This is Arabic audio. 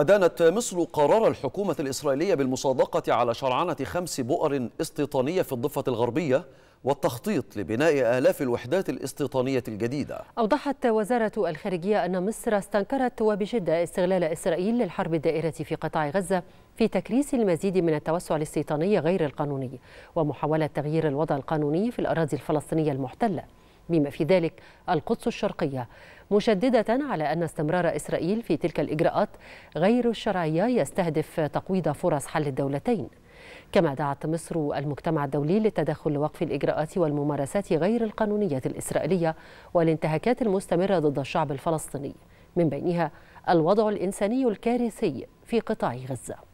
أدانت مصر قرار الحكومة الإسرائيلية بالمصادقة على شرعنة خمس بؤر استيطانية في الضفة الغربية والتخطيط لبناء آلاف الوحدات الاستيطانية الجديدة أوضحت وزارة الخارجية أن مصر استنكرت وبشدة استغلال إسرائيل للحرب الدائرة في قطاع غزة في تكريس المزيد من التوسع الاستيطاني غير القانوني ومحاولة تغيير الوضع القانوني في الأراضي الفلسطينية المحتلة بما في ذلك القدس الشرقية مشددة على أن استمرار إسرائيل في تلك الإجراءات غير الشرعية يستهدف تقويض فرص حل الدولتين كما دعت مصر المجتمع الدولي للتدخل لوقف الإجراءات والممارسات غير القانونية الإسرائيلية والانتهاكات المستمرة ضد الشعب الفلسطيني من بينها الوضع الإنساني الكارثي في قطاع غزة